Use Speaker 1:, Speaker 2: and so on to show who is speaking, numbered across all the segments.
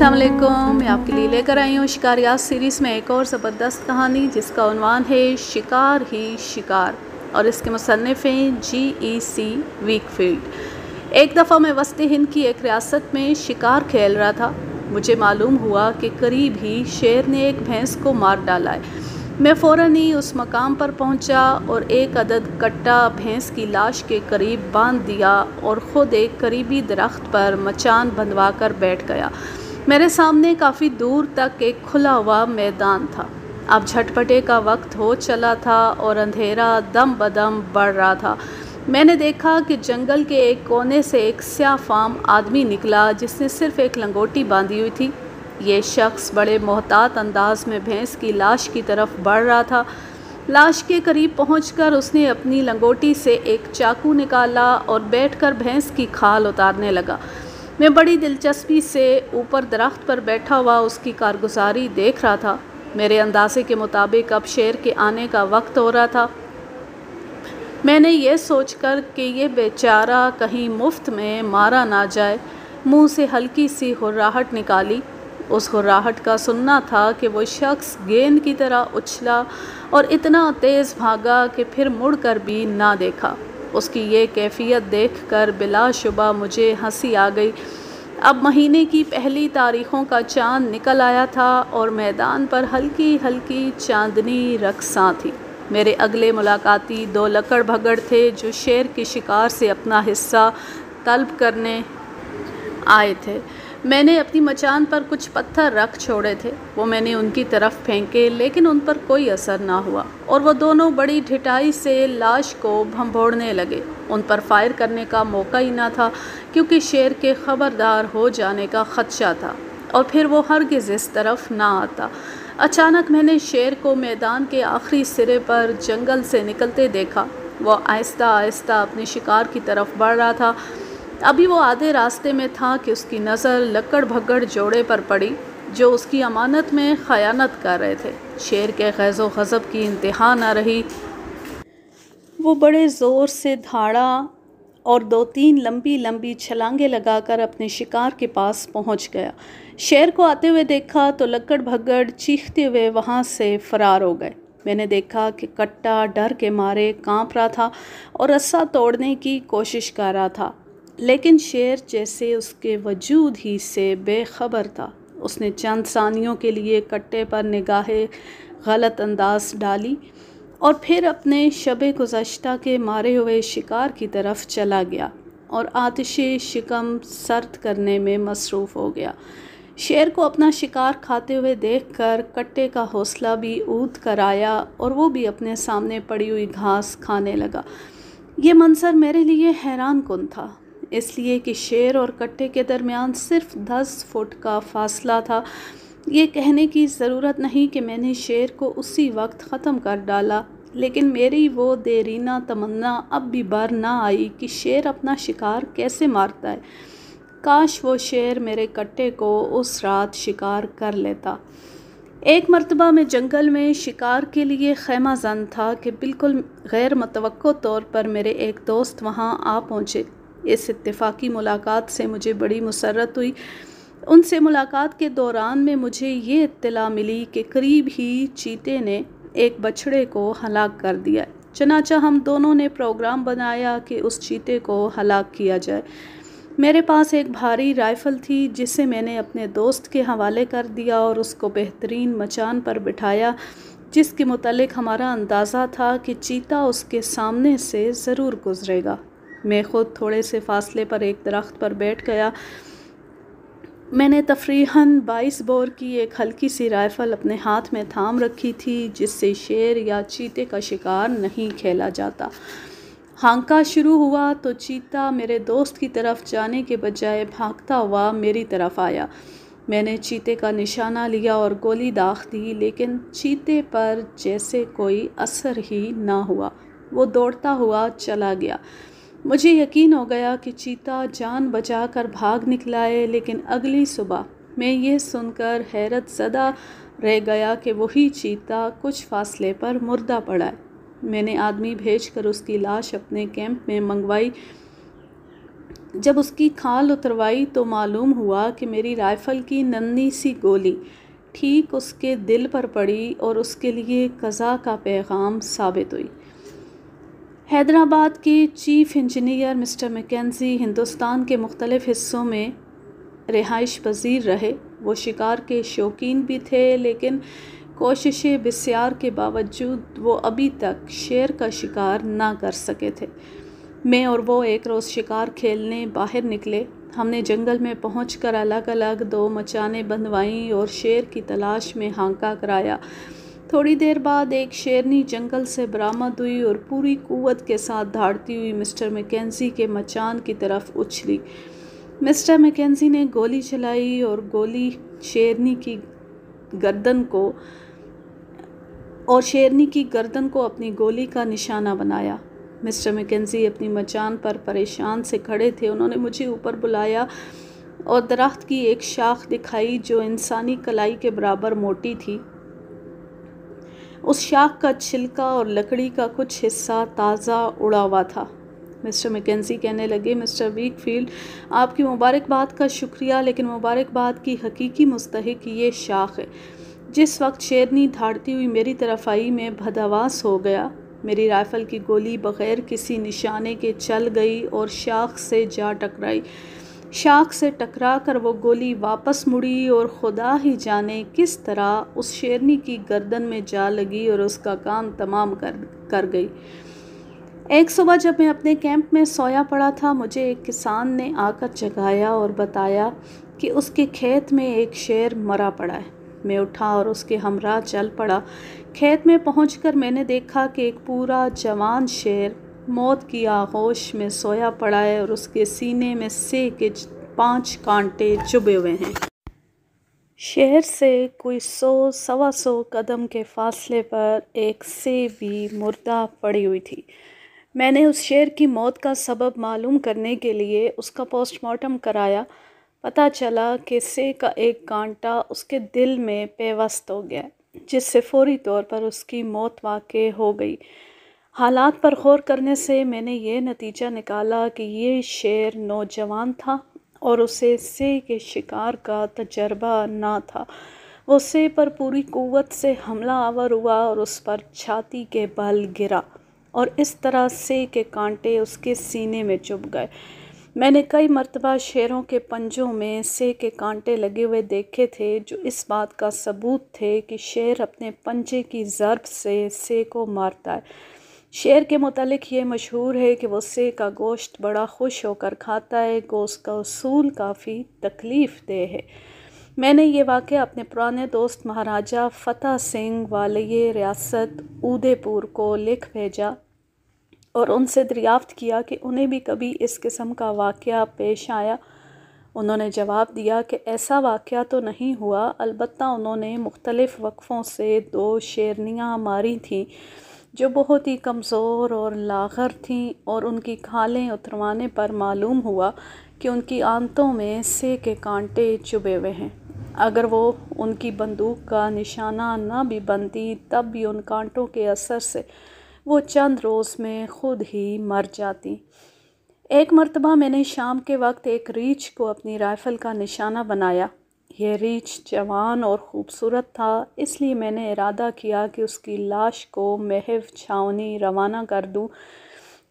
Speaker 1: वालेकुम मैं आपके लिए लेकर आई हूँ शिकारियाज सीरीज़ में एक और ज़बरदस्त कहानी जिसका उनवान है शिकार ही शिकार और इसके मुसनफ़ हैं जी ई सी वीकफील्ड एक दफ़ा मैं वस्ती हिंद की एक रियासत में शिकार खेल रहा था मुझे मालूम हुआ कि करीब ही शेर ने एक भैंस को मार डाला है मैं फ़ौर ही उस मकाम पर पहुंचा और एक अदद कट्टा भैंस की लाश के करीब बांध दिया और ख़ुद एक करीबी दरख्त पर मचान बंधवा कर बैठ गया मेरे सामने काफ़ी दूर तक एक खुला हुआ मैदान था अब झटपटे का वक्त हो चला था और अंधेरा दम बदम बढ़ रहा था मैंने देखा कि जंगल के एक कोने से एक स्या फाम आदमी निकला जिसने सिर्फ एक लंगोटी बांधी हुई थी ये शख्स बड़े मोहतात अंदाज में भैंस की लाश की तरफ बढ़ रहा था लाश के करीब पहुंचकर उसने अपनी लंगोटी से एक चाकू निकाला और बैठकर भैंस की खाल उतारने लगा मैं बड़ी दिलचस्पी से ऊपर दरख्त पर बैठा हुआ उसकी कारगुजारी देख रहा था मेरे अंदाजे के मुताबिक अब शेर के आने का वक्त हो रहा था मैंने ये सोचकर कि यह बेचारा कहीं मुफ्त में मारा ना जाए मुंह से हल्की सी हुर्राहट निकाली उस हुर्राहट का सुनना था कि वो शख्स गेंद की तरह उछला और इतना तेज़ भागा कि फिर मुड़कर भी ना देखा उसकी ये कैफ़ियत देख कर बिलाशुबा मुझे हंसी आ गई अब महीने की पहली तारीख़ों का चांद निकल आया था और मैदान पर हल्की हल्की चांदनी रकसा थी मेरे अगले मुलाकाती दो लकड़ भगड़ थे जो शेर की शिकार से अपना हिस्सा तलब करने आए थे मैंने अपनी मचान पर कुछ पत्थर रख छोड़े थे वो मैंने उनकी तरफ फेंके लेकिन उन पर कोई असर ना हुआ और वो दोनों बड़ी ढिटाई से लाश को भंभोड़ने लगे उन पर फायर करने का मौका ही ना था क्योंकि शेर के ख़बरदार हो जाने का ख़दशा था और फिर वो गज़ इस तरफ ना आता अचानक मैंने शेर को मैदान के आखिरी सिरे पर जंगल से निकलते देखा वह आहिस्ता आहिस्ता अपने शिकार की तरफ बढ़ रहा था अभी वो आधे रास्ते में था कि उसकी नज़र लकड़ भगड़ जोड़े पर पड़ी जो उसकी अमानत में ख़यानत कर रहे थे शेर के गैज़ो गज़ब की इंतहा ना रही वो बड़े ज़ोर से धाड़ा और दो तीन लंबी लंबी छलांगे लगाकर अपने शिकार के पास पहुंच गया शेर को आते हुए देखा तो लकड़ भगड़ चीखते हुए वहां से फरार हो गए मैंने देखा कि कट्टा डर के मारे कांप रहा था और रस्सा तोड़ने की कोशिश कर रहा था लेकिन शेर जैसे उसके वजूद ही से बेखबर था उसने चंद सानियों के लिए कट्टे पर निगाहें गलत अंदाज डाली और फिर अपने शब गुजशत के मारे हुए शिकार की तरफ चला गया और आतिश शिकम सर्द करने में मसरूफ़ हो गया शेर को अपना शिकार खाते हुए देखकर कट्टे का हौसला भी ऊद कर आया और वो भी अपने सामने पड़ी हुई घास खाने लगा ये मंसर मेरे लिए हैरान कन था इसलिए कि शेर और कट्टे के दरमियान सिर्फ दस फुट का फासला था ये कहने की ज़रूरत नहीं कि मैंने शेर को उसी वक्त ख़त्म कर डाला लेकिन मेरी वो देरीना तमन्ना अब भी बार ना आई कि शेर अपना शिकार कैसे मारता है काश वो शेर मेरे कट्टे को उस रात शिकार कर लेता एक मरतबा में जंगल में शिकार के लिए खैमा जन था कि बिल्कुल गैर मतवक़ तौर पर मेरे एक दोस्त वहाँ आ पहुँचे इस इतफाकी मुलाकात से मुझे बड़ी मसरत हुई उनसे मुलाकात के दौरान में मुझे ये इत्तला मिली कि करीब ही चीते ने एक बछड़े को हलाक कर दिया चनाचा हम दोनों ने प्रोग्राम बनाया कि उस चीते को हलाक किया जाए मेरे पास एक भारी राइफ़ल थी जिसे मैंने अपने दोस्त के हवाले कर दिया और उसको बेहतरीन मचान पर बिठाया जिसके मतलब हमारा अंदाज़ा था कि चीता उसके सामने से ज़रूर गुज़रेगा मैं ख़ुद थोड़े से फासले पर एक दरख्त पर बैठ गया मैंने तफरीहन बाईस बोर की एक हल्की सी राइफ़ल अपने हाथ में थाम रखी थी जिससे शेर या चीते का शिकार नहीं खेला जाता हांका शुरू हुआ तो चीता मेरे दोस्त की तरफ जाने के बजाय भागता हुआ मेरी तरफ आया मैंने चीते का निशाना लिया और गोली दाग दी लेकिन चीते पर जैसे कोई असर ही ना हुआ वो दौड़ता हुआ चला गया मुझे यकीन हो गया कि चीता जान बचा कर भाग निकला है लेकिन अगली सुबह मैं ये सुनकर हैरत सदा रह गया कि वही चीता कुछ फासले पर मुर्दा पड़ा है मैंने आदमी भेजकर उसकी लाश अपने कैंप में मंगवाई जब उसकी खाल उतरवाई तो मालूम हुआ कि मेरी राइफ़ल की नन्नी सी गोली ठीक उसके दिल पर पड़ी और उसके लिए कज़ा का पैगाम साबित हुई हैदराबाद के chief engineer mister Mackenzie Hindustan के मुख्तलिफ़ हिस्सों में रिहाइश पजीर रहे वो शिकार के शौकीन भी थे लेकिन कोशिशें बस्यार के बावजूद वो अभी तक शेर का शिकार ना कर सके थे मैं और वो एक रोज़ शिकार खेलने बाहर निकले हमने जंगल में कर अलग अलग दो मचाने बंधवाईं और शेर की तलाश में हाँका कराया थोड़ी देर बाद एक शेरनी जंगल से बरामद हुई और पूरी कुवत के साथ धाड़ती हुई मिस्टर मैकेंजी के मचान की तरफ उछली मिस्टर मैकेंजी ने गोली चलाई और गोली शेरनी की गर्दन को और शेरनी की गर्दन को अपनी गोली का निशाना बनाया मिस्टर मैकेंजी अपनी मचान पर परेशान से खड़े थे उन्होंने मुझे ऊपर बुलाया और दरख्त की एक शाख दिखाई जो इंसानी कलाई के बराबर मोटी थी उस शाख का छिलका और लकड़ी का कुछ हिस्सा ताज़ा उड़ा हुआ था मिस्टर मैकेंजी कहने लगे मिस्टर वीकफील्ड आपकी मुबारकबाद का शुक्रिया लेकिन मुबारकबाद की हकीकी मुस्तक ये शाख है जिस वक्त शेरनी धाड़ती हुई मेरी तरफ आई मैं भदावास हो गया मेरी राइफ़ल की गोली बग़ैर किसी निशाने के चल गई और शाख से जा टकराई शाख से टकरा कर वो गोली वापस मुड़ी और खुदा ही जाने किस तरह उस शेरनी की गर्दन में जा लगी और उसका काम तमाम कर कर गई एक सुबह जब मैं अपने कैंप में सोया पड़ा था मुझे एक किसान ने आकर जगाया और बताया कि उसके खेत में एक शेर मरा पड़ा है मैं उठा और उसके हमरा चल पड़ा खेत में पहुंचकर मैंने देखा कि एक पूरा जवान शेर मौत की आगोश में सोया पड़ा है और उसके सीने में से के पांच कांटे चुभे हुए हैं शहर से कोई सौ सवा सौ कदम के फासले पर एक से भी मुर्दा पड़ी हुई थी मैंने उस शेर की मौत का सबब मालूम करने के लिए उसका पोस्टमार्टम कराया पता चला कि से का एक कांटा उसके दिल में पेवस्त हो गया जिससे फौरी तौर पर उसकी मौत वाक़ हो गई हालात पर गौर करने से मैंने ये नतीजा निकाला कि ये शेर नौजवान था और उसे से के शिकार का तजर्बा ना था वो से पर पूरी क़वत से हमला आवर हुआ और उस पर छाती के बल गिरा और इस तरह से के कांटे उसके सीने में चुभ गए मैंने कई मरतबा शेरों के पंजों में से के कांटे लगे हुए देखे थे जो इस बात का सबूत थे कि शेर अपने पंजे की ज़रब से से को मारता है शेर के मतलब ये मशहूर है कि वो का गोश्त बड़ा खुश होकर खाता है गोश्त का उसूल काफ़ी तकलीफ़ दे है मैंने ये वाक़ अपने पुराने दोस्त महाराजा फ़तेह सिंह वाले रियासत उदयपुर को लिख भेजा और उनसे दरियाफ्त किया कि उन्हें भी कभी इस किस्म का वाक़ पेश आया उन्होंने जवाब दिया कि ऐसा वाक़ तो नहीं हुआ अलबत् उन्होंने मुख्तलिफ़ वक़ों से दो शेरनियाँ मारी थीं जो बहुत ही कमज़ोर और लागर थीं और उनकी खालें उतरवाने पर मालूम हुआ कि उनकी आंतों में से के कांटे चुभे हुए हैं अगर वो उनकी बंदूक का निशाना ना भी बनती तब भी उन कांटों के असर से वो चंद रोज़ में ख़ुद ही मर जाती एक मर्तबा मैंने शाम के वक्त एक रीछ को अपनी राइफ़ल का निशाना बनाया यह रीछ जवान और ख़ूबसूरत था इसलिए मैंने इरादा किया कि उसकी लाश को महव छावनी रवाना कर दूँ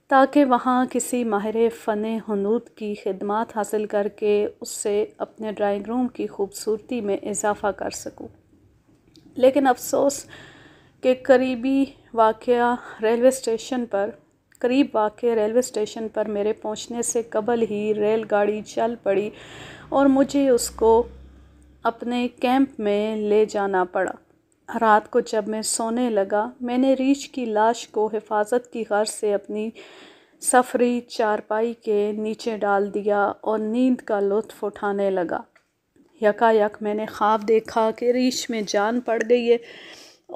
Speaker 1: ताकि वहाँ किसी माहिर फ़न हनूद की खिदमत हासिल करके उससे अपने ड्राइंग रूम की खूबसूरती में इजाफ़ा कर सकूं लेकिन अफसोस के करीबी वाक़ रेलवे स्टेशन पर करीब वाक़ रेलवे स्टेशन पर मेरे पहुँचने से कबल ही रेलगाड़ी चल पड़ी और मुझे उसको अपने कैंप में ले जाना पड़ा रात को जब मैं सोने लगा मैंने रीछ की लाश को हिफाजत की गर्ज से अपनी सफरी चारपाई के नीचे डाल दिया और नींद का लुत्फ उठाने लगा यकायक मैंने ख्वाब देखा कि रीछ में जान पड़ गई है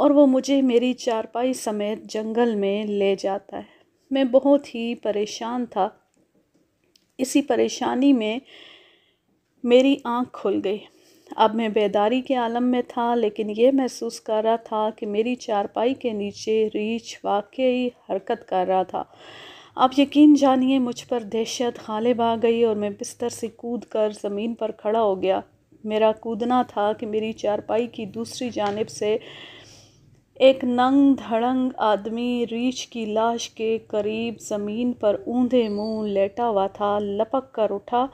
Speaker 1: और वो मुझे मेरी चारपाई समेत जंगल में ले जाता है मैं बहुत ही परेशान था इसी परेशानी में मेरी आँख खुल गई अब मैं बेदारी के आलम में था लेकिन यह महसूस कर रहा था कि मेरी चारपाई के नीचे रीछ वाकई हरकत कर रहा था आप यकीन जानिए मुझ पर दहशत खालिब आ गई और मैं बिस्तर से कूद कर ज़मीन पर खड़ा हो गया मेरा कूदना था कि मेरी चारपाई की दूसरी जानब से एक नंग धड़ंग आदमी रीछ की लाश के करीब ज़मीन पर ऊंधे मुंह लेटा हुआ था लपक कर उठा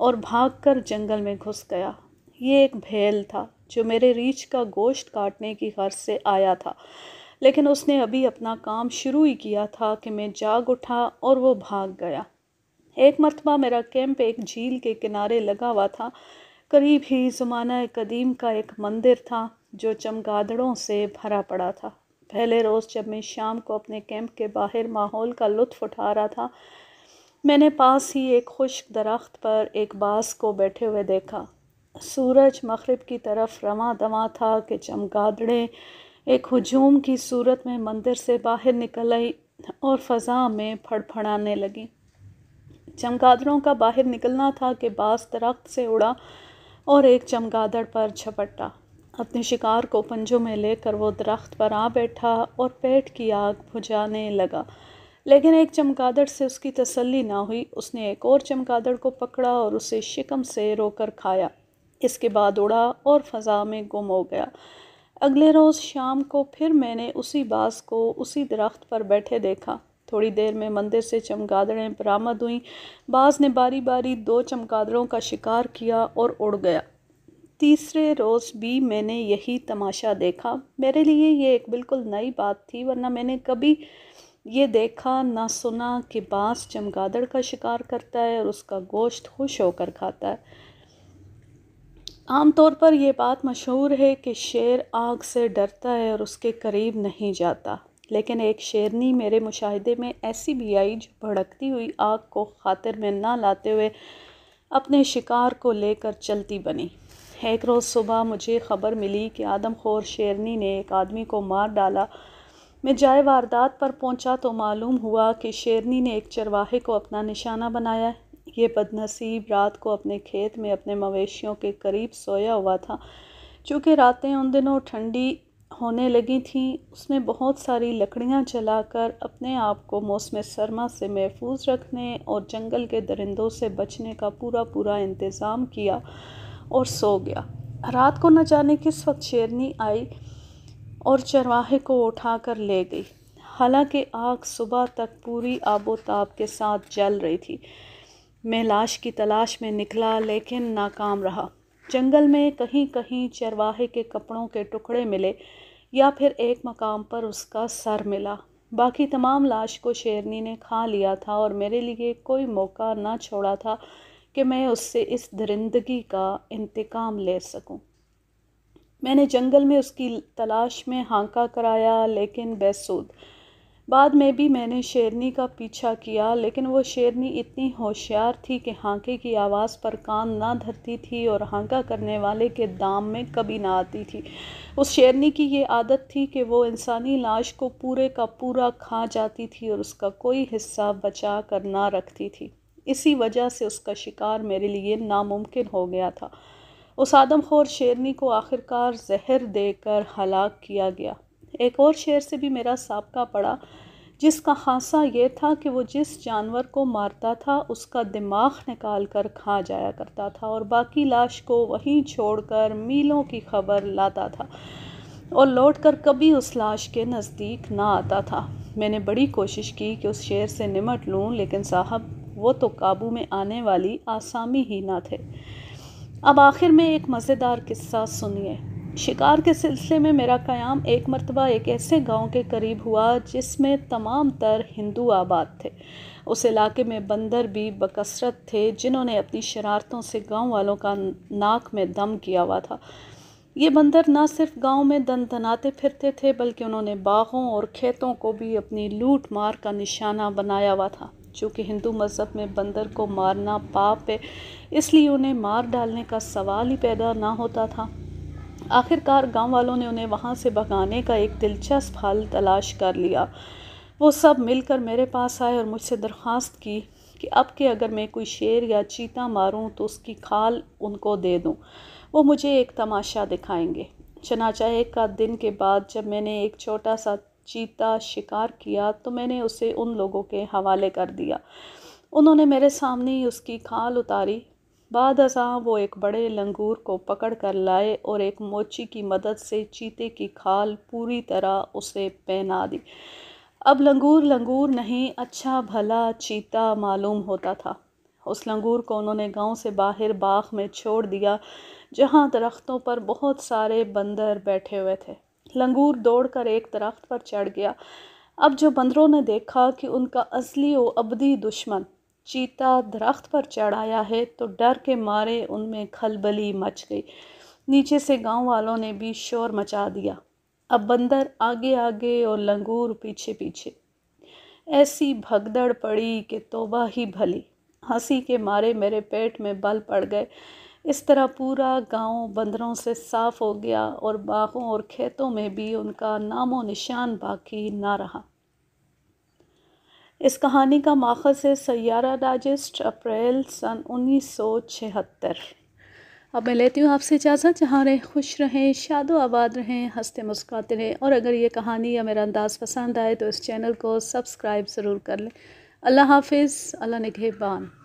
Speaker 1: और भागकर जंगल में घुस गया ये एक भेल था जो मेरे रीछ का गोश्त काटने की गर्ज से आया था लेकिन उसने अभी अपना काम शुरू ही किया था कि मैं जाग उठा और वो भाग गया एक मरतबा मेरा कैंप एक झील के किनारे लगा हुआ था करीब ही ज़माना कदीम का एक मंदिर था जो चमगादड़ों से भरा पड़ा था पहले रोज़ जब मैं शाम को अपने कैंप के बाहर माहौल का लुत्फ़ उठा रहा था मैंने पास ही एक खुश्क दरख्त पर एक बास को बैठे हुए देखा सूरज मगरब की तरफ रवा दवा था कि चमगादड़े एक हजूम की सूरत में मंदिर से बाहर निकल आई और फ़ज़ा में फड़फड़ाने लगी चमगादड़ों का बाहर निकलना था कि बास दरख्त से उड़ा और एक चमगादड़ पर झपटा अपने शिकार को पंजों में लेकर वो दरख्त पर आ बैठा और पेट की आग बुझाने लगा लेकिन एक चमगादड़ से उसकी तसल्ली ना हुई उसने एक और चमगादड़ को पकड़ा और उसे शिकम से रोकर खाया इसके बाद उड़ा और फ़ज़ा में गुम हो गया अगले रोज़ शाम को फिर मैंने उसी बास को उसी दरख्त पर बैठे देखा थोड़ी देर में मंदिर से चमगादड़ें बरामद हुईं बाज ने बारी बारी दो चमगादड़ों का शिकार किया और उड़ गया तीसरे रोज़ भी मैंने यही तमाशा देखा मेरे लिए ये एक बिल्कुल नई बात थी वरना मैंने कभी ये देखा ना सुना कि बाँस चमगादड़ का शिकार करता है और उसका गोश्त खुश होकर खाता है आमतौर पर यह बात मशहूर है कि शेर आग से डरता है और उसके करीब नहीं जाता लेकिन एक शेरनी मेरे मुशाहदे में ऐसी भी आई जो भड़कती हुई आग को खातिर में ना लाते हुए अपने शिकार को लेकर चलती बनी एक रोज़ सुबह मुझे ख़बर मिली कि आदमखोर शेरनी ने एक आदमी को मार डाला मैं जाए वारदात पर पहुंचा तो मालूम हुआ कि शेरनी ने एक चरवाहे को अपना निशाना बनाया है ये बदनसीब रात को अपने खेत में अपने मवेशियों के करीब सोया हुआ था चूँकि रातें उन दिनों ठंडी होने लगी थीं उसने बहुत सारी लकड़ियाँ जलाकर अपने आप को मौसम सरमा से महफूज रखने और जंगल के दरिंदों से बचने का पूरा पूरा इंतज़ाम किया और सो गया रात को न जाने किस वक्त शेरनी आई और चरवाहे को उठा कर ले गई हालांकि आग सुबह तक पूरी आबोताब के साथ जल रही थी मैं लाश की तलाश में निकला लेकिन नाकाम रहा जंगल में कहीं कहीं चरवाहे के कपड़ों के टुकड़े मिले या फिर एक मकाम पर उसका सर मिला बाकी तमाम लाश को शेरनी ने खा लिया था और मेरे लिए कोई मौका ना छोड़ा था कि मैं उससे इस दरिंदगी का इंतकाम ले सकूं। मैंने जंगल में उसकी तलाश में हाँका कराया लेकिन बेसूद बाद में भी मैंने शेरनी का पीछा किया लेकिन वो शेरनी इतनी होशियार थी कि हाँके की आवाज़ पर कान ना धरती थी और हांका करने वाले के दाम में कभी ना आती थी उस शेरनी की ये आदत थी कि वो इंसानी लाश को पूरे का पूरा खा जाती थी और उसका कोई हिस्सा बचा कर ना रखती थी इसी वजह से उसका शिकार मेरे लिए नामुमकिन हो गया था उस आदमखोर शेरनी को आखिरकार जहर देकर हलाक किया गया एक और शेर से भी मेरा सबका पड़ा जिसका खासा ये था कि वो जिस जानवर को मारता था उसका दिमाग निकाल कर खा जाया करता था और बाकी लाश को वहीं छोड़कर मीलों की खबर लाता था और लौट कर कभी उस लाश के नज़दीक ना आता था मैंने बड़ी कोशिश की कि उस शेर से निमट लूँ लेकिन साहब वो तो काबू में आने वाली आसामी ही ना थे अब आखिर में एक मज़ेदार किस्सा सुनिए शिकार के सिलसिले में मेरा क़याम एक मरतबा एक ऐसे गांव के करीब हुआ जिसमें तमाम तर हिंदू आबाद थे उस इलाके में बंदर भी बकसरत थे जिन्होंने अपनी शरारतों से गांव वालों का नाक में दम किया हुआ था ये बंदर ना सिर्फ गांव में दन दनाते फिरते थे बल्कि उन्होंने बागों और खेतों को भी अपनी लूट मार का निशाना बनाया हुआ था चूँकि हिंदू मज़हब में बंदर को मारना पाप है इसलिए उन्हें मार डालने का सवाल ही पैदा ना होता था आखिरकार गांव वालों ने उन्हें वहाँ से भगाने का एक दिलचस्प हल तलाश कर लिया वो सब मिलकर मेरे पास आए और मुझसे दरख्वास्त की कि अब के अगर मैं कोई शेर या चीता मारूं तो उसकी खाल उनको दे दूं वो मुझे एक तमाशा दिखाएंगे चनाचा एक का दिन के बाद जब मैंने एक छोटा सा चीता शिकार किया तो मैंने उसे उन लोगों के हवाले कर दिया उन्होंने मेरे सामने ही उसकी खाल उतारी बाद असा वो एक बड़े लंगूर को पकड़ कर लाए और एक मोची की मदद से चीते की खाल पूरी तरह उसे पहना दी अब लंगूर लंगूर नहीं अच्छा भला चीता मालूम होता था उस लंगूर को उन्होंने गांव से बाहर बाग में छोड़ दिया जहां दरख्तों पर बहुत सारे बंदर बैठे हुए थे लंगूर दौड़कर एक दरख्त पर चढ़ गया अब जो बंदरों ने देखा कि उनका असली व अबदी दुश्मन चीता दरख्त पर चढ़ आया है तो डर के मारे उनमें खलबली मच गई नीचे से गांव वालों ने भी शोर मचा दिया अब बंदर आगे आगे और लंगूर पीछे पीछे ऐसी भगदड़ पड़ी कि तोबा ही भली हंसी के मारे मेरे पेट में बल पड़ गए इस तरह पूरा गांव बंदरों से साफ हो गया और बाघों और खेतों में भी उनका नामो निशान बाकी ना रहा इस कहानी का माखज है सैारा डाइजेस्ट अप्रैल सन उन्नीस सौ छिहत्तर अब मैं लेती हूँ आपसे इजाज़त जहाँ रहें खुश रहें शादो आबाद रहें हंसते मुस्कुराते रहें और अगर ये कहानी या मेरा अंदाज़ पसंद आए तो इस चैनल को सब्सक्राइब ज़रूर कर लें अल्लाह हाफिज़ अल्लाह निगहबान